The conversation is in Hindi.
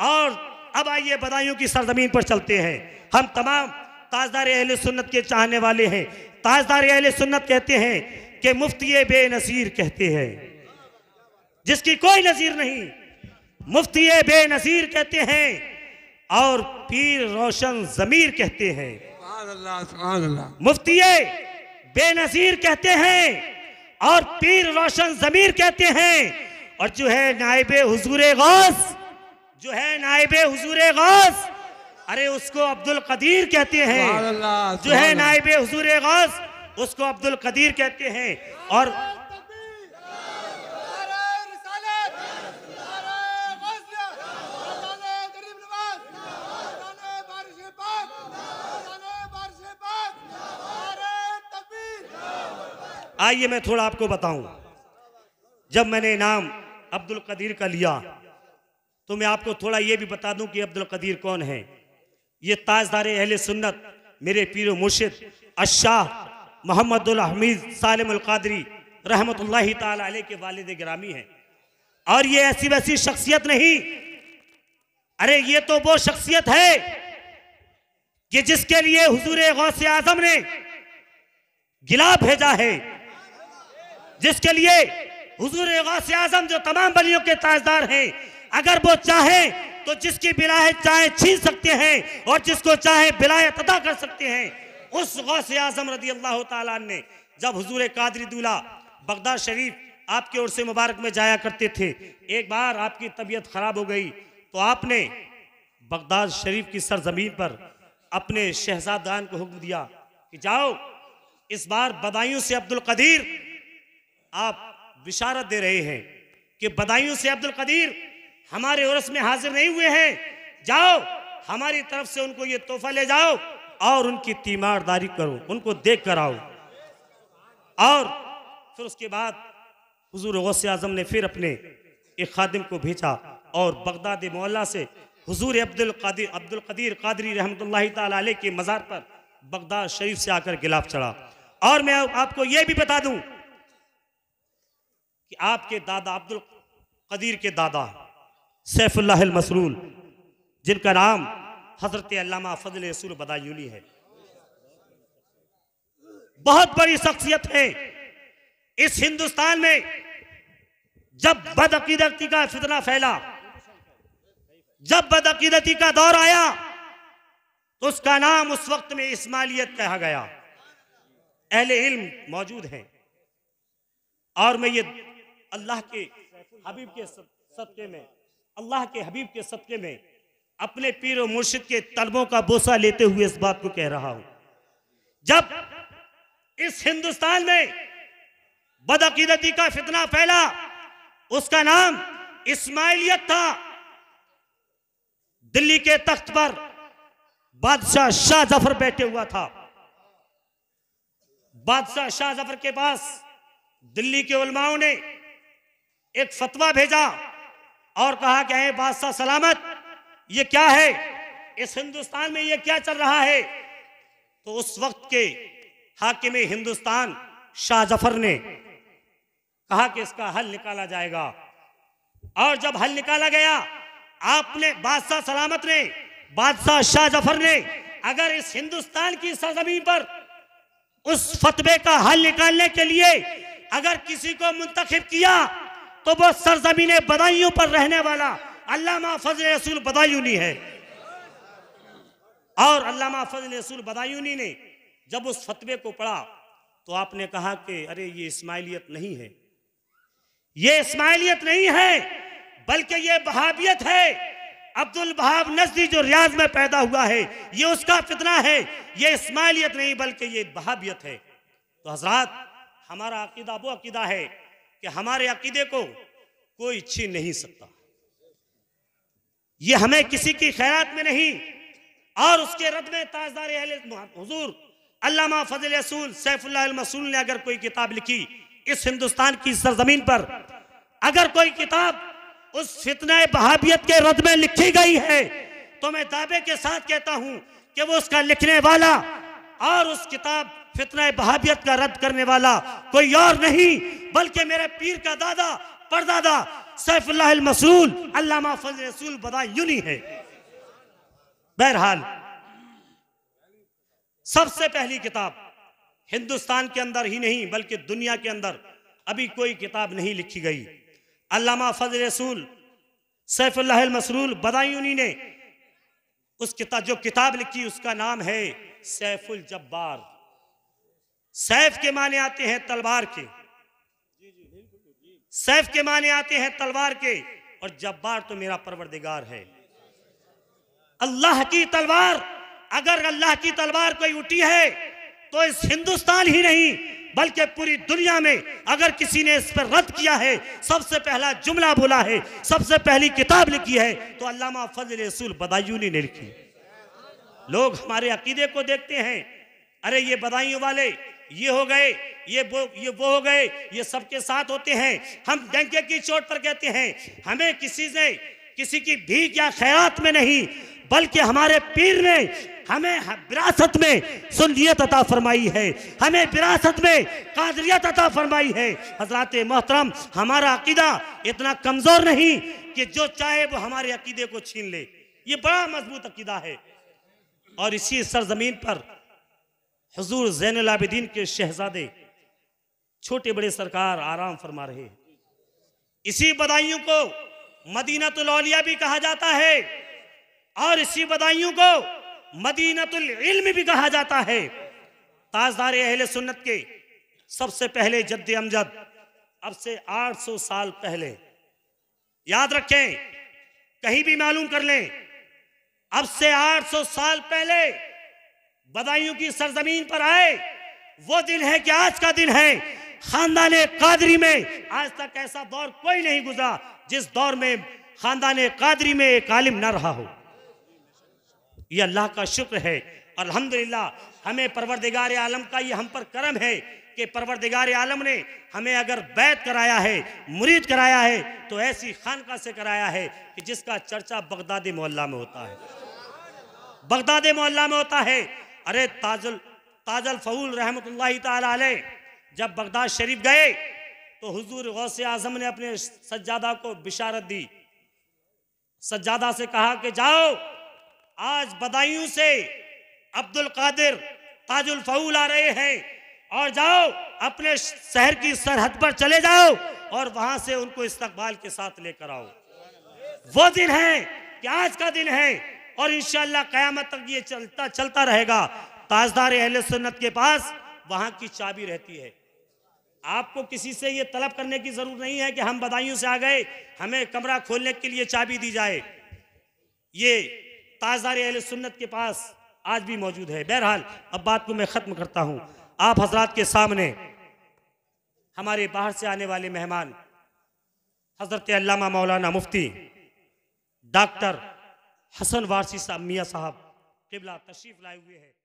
और अब आइए बदायूं की सरजमीन पर चलते हैं हम तमाम ताजदार अहल सुन्नत के चाहने वाले हैं ताजदार अहल सुन्नत कहते हैं कि मुफ्ती बेनसीर कहते हैं जिसकी कोई नज़ीर नहीं मुफ्ती बेनसीर कहते हैं और पीर रोशन जमीर कहते हैं मुफ्ती बेनजीर कहते हैं और पीर रोशन जमीर कहते हैं और जो है नायब हजूर गौस जो है नायब हजूर गौस अरे उसको अब्दुल कदीर कहते हैं जो है नायब हजूर गौस उसको अब्दुल कदीर कहते हैं और आइए मैं थोड़ा आपको बताऊं जब मैंने इनाम अब्दुल कदीर का लिया तो मैं आपको थोड़ा ये भी बता दूं कि अब्दुल कदीर कौन है ये ताजदार अहल सुन्नत मेरे पीर मुर्शिद अशाह मोहम्मद हमीद सालिम रहमत ताल के वालद ग्रामी हैं और ये ऐसी वैसी शख्सियत नहीं अरे ये तो वो शख्सियत है कि जिसके लिए हजूर गौस आजम ने गिला भेजा है जिसके लिए हजूर गौस आजम जो तमाम बलियों के ताजदार हैं अगर वो चाहे तो जिसकी बिलाए चाहे छीन सकते हैं और जिसको चाहे बिलाए अदा कर सकते हैं उस गौसे आजम रदी अल्लाह ने जब हजूर कादरी दूल्हा बगदाद शरीफ आपके और से मुबारक में जाया करते थे एक बार आपकी तबीयत खराब हो गई तो आपने बगदाद शरीफ की सरजमीन पर अपने शहजादान को हुक्म दिया कि जाओ इस बार बदायूं से अब्दुल कदीर आप विशारत दे रहे हैं कि बदायूं से अब्दुल कदीर हमारे उर्स में हाजिर नहीं हुए हैं जाओ हमारी तरफ से उनको ये तोहफा ले जाओ और उनकी तीमारदारी करो उनको देख कर आओ और फिर उसके बाद हजूर गौस आजम ने फिर अपने एक खादिम को भेजा और बगदाद मोल्ला से हजूर अब्दुल कादिर अब्दुल कदीर कादरी रहमत के मज़ार पर बगदाद शरीफ से आकर गिलाफ चढ़ा और मैं आपको यह भी बता दूं कि आपके दादा अब्दुल कदीर के दादा सैफुल्ला मसरूल जिनका नाम हजरत अल्लामा फजल रसूल बदायूनी है बहुत बड़ी शख्सियत है इस हिंदुस्तान में जब बदअकीदती का फितना फैला जब बदअकीदती का दौर आया तो उसका नाम उस वक्त में इस्मालियत कहा गया अहले इल्म मौजूद हैं और मैं ये अल्लाह के हबीब के सबके में अल्लाह के हबीब के सदक़े में अपने पीर और मुर्शिद के तलबों का बोसा लेते हुए इस बात को कह रहा हूं जब इस हिंदुस्तान में बदअकीदती का फितना फैला उसका नाम इस्माइलियत था दिल्ली के तख्त पर बादशाह शाह जफर बैठे हुआ था बादशाह शाह जफर के पास दिल्ली के उलमाओं ने एक फतवा भेजा और कहा कि अः बादशाह सलामत ये क्या है इस हिंदुस्तान में ये क्या चल रहा है तो उस वक्त के हाकिम हिंदुस्तान शाह जफर ने कहा कि इसका हल निकाला जाएगा और जब हल निकाला गया आपने बादशाह सलामत ने बादशाह शाह जफर ने अगर इस हिंदुस्तान की सरजमीन पर उस फतबे का हल निकालने के लिए अगर किसी को मुंतखब किया तो वो सरजमीन बदायूं पर रहने वाला अल्लामा फजल रसूल बदायूनी है और अल्लामा फजल रसूल बदायूनी ने जब उस फतवे को पढ़ा तो आपने कहा कि अरे ये इस्माइलियत नहीं है ये इस्माइलियत नहीं है बल्कि ये बहाबियत है अब्दुल बहाब नजदी जो रियाज में पैदा हुआ है ये उसका फितना है ये इस्माइलियत नहीं बल्कि ये बहाबियत है तो हजरात हमारा अकीदा वो अकीदा है कि हमारे अकीदे को कोई छीन नहीं सकता ये हमें किसी की ख्यात में नहीं और उसके रद में ताजदार हजूर अल्लामा फजल रसूल सैफुल्लासूल ने अगर कोई किताब लिखी इस हिंदुस्तान की सरजमीन पर अगर कोई किताब उस फितने बहाबियत के रद में लिखी गई है तो मैं दावे के साथ कहता हूं कि वो उसका लिखने वाला और उस किताब फितना बहाबियत का रद्द करने वाला कोई और नहीं बल्कि मेरे पीर का दादा परदादा सैफुल्लासूल अल्लामा फजल रसूल बदायूनी है बहरहाल सबसे पहली किताब हिंदुस्तान के अंदर ही नहीं बल्कि दुनिया के अंदर अभी कोई किताब नहीं लिखी गई अल्लामा फजल रसूल मसरूल बदायूनी ने उस किताब जो किताब लिखी उसका नाम है सैफुल जब्बार सैफ के माने आते हैं तलवार के सैफ के माने आते हैं तलवार के और जब्बार तो मेरा परवरदिगार है अल्लाह की तलवार अगर अल्लाह की तलवार कोई उठी है तो इस हिंदुस्तान ही नहीं बल्कि पूरी दुनिया में अगर किसी ने इस पर रद्द किया है सबसे पहला जुमला बोला है सबसे पहली किताब लिखी है तो अल्लामा फजल रसूल बदायूनी ने लिखी लोग हमारे अकीदे को देखते हैं अरे ये बदायूं वाले ये हो गए ये वो ये वो हो गए ये सबके साथ होते हैं हम डंके की चोट पर कहते हैं हमें किसी से किसी की भीख या खयात में नहीं बल्कि हमारे पीर ने हमें विरासत में सुनियत अता फरमाई है हमें विरासत में कादरियत अता फरमाई है हजरत मोहतरम हमारा अकीदा इतना कमज़ोर नहीं कि जो चाहे वो हमारे अकीदे को छीन ले ये बड़ा मजबूत अकीदा है और इसी सरजमीन पर हजूर जैन लाबिदीन के शहजादे छोटे बड़े सरकार आराम फरमा रहे इसी बदाइयों को मदीना औलिया भी कहा जाता है और इसी बदाइयों को मदीनतुल इल्म भी कहा जाता है ताजदार अहल सुन्नत के सबसे पहले जद्द अमजद अब से 800 साल पहले याद रखें कहीं भी मालूम कर लें अब से 800 साल पहले बदायूं की सरजमीन पर आए वो दिन है कि आज का दिन है खानदान कादरी में आज तक ऐसा दौर कोई नहीं गुजरा जिस दौर में खानदान कादरी में एक आलिम न रहा हो यह अल्लाह का शुक्र है अल्हम्दुलिल्लाह हमें परवरदिगार आलम का यह हम पर करम है कि परवरदिगार आलम ने हमें अगर बैत कराया है मुरीद कराया है तो ऐसी खानका से कराया है कि जिसका चर्चा बगदादी मोहल्ला में होता है बगदाद मोहल्ला में होता है अरे ताजल ताजल फहूल रहमत आलह जब बगदाद शरीफ गए तो हुजूर गौसे आजम ने अपने सज्जादा को बिशारत दी सज्जादा से कहा कि जाओ आज बदायूं से अब्दुल कादिर ताजुल फूल आ रहे हैं और जाओ अपने शहर की सरहद पर चले जाओ और वहां से उनको इस्तकबाल के साथ लेकर आओ वो दिन है कि आज का दिन है और शाह कयामत तक ये चलता चलता रहेगा ताजदार अहल सुन्नत के पास वहां की चाबी रहती है आपको किसी से ये तलब करने की जरूरत नहीं है कि हम बदायूं से आ गए हमें कमरा खोलने के लिए चाबी दी जाए ये ताजदार अहल सुन्नत के पास आज भी मौजूद है बहरहाल अब बात को मैं ख़त्म करता हूं आप हजरात के सामने हमारे बाहर से आने वाले मेहमान हजरत अलामा मौलाना मुफ्ती डॉक्टर हसन वारसी साहब मियाँ साहब किबला तशरीफ़ लाए हुए हैं